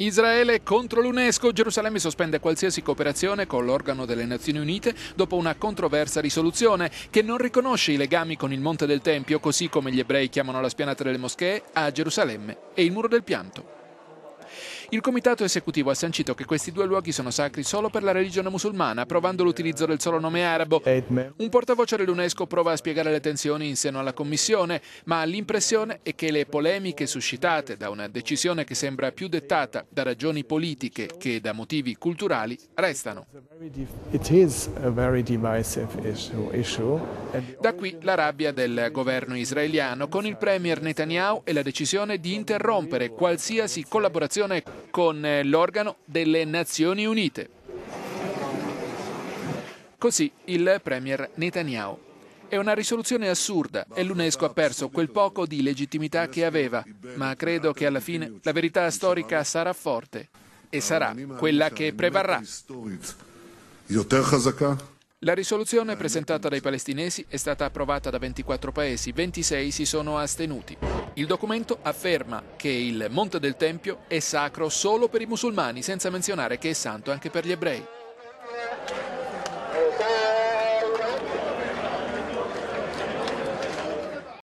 Israele contro l'UNESCO. Gerusalemme sospende qualsiasi cooperazione con l'organo delle Nazioni Unite dopo una controversa risoluzione che non riconosce i legami con il Monte del Tempio, così come gli ebrei chiamano la spianata delle moschee, a Gerusalemme e il Muro del Pianto. Il comitato esecutivo ha sancito che questi due luoghi sono sacri solo per la religione musulmana, provando l'utilizzo del solo nome arabo. Un portavoce dell'UNESCO prova a spiegare le tensioni in seno alla Commissione, ma l'impressione è che le polemiche suscitate da una decisione che sembra più dettata da ragioni politiche che da motivi culturali restano. Da qui la rabbia del governo israeliano con il premier Netanyahu e la decisione di interrompere qualsiasi collaborazione con eh, l'organo delle Nazioni Unite. Così il premier Netanyahu. È una risoluzione assurda e l'UNESCO ha perso quel poco di legittimità che aveva, ma credo che alla fine la verità storica sarà forte e sarà quella che prevarrà. La risoluzione eh, presentata dai palestinesi è stata approvata da 24 paesi, 26 si sono astenuti. Il documento afferma che il Monte del Tempio è sacro solo per i musulmani, senza menzionare che è santo anche per gli ebrei.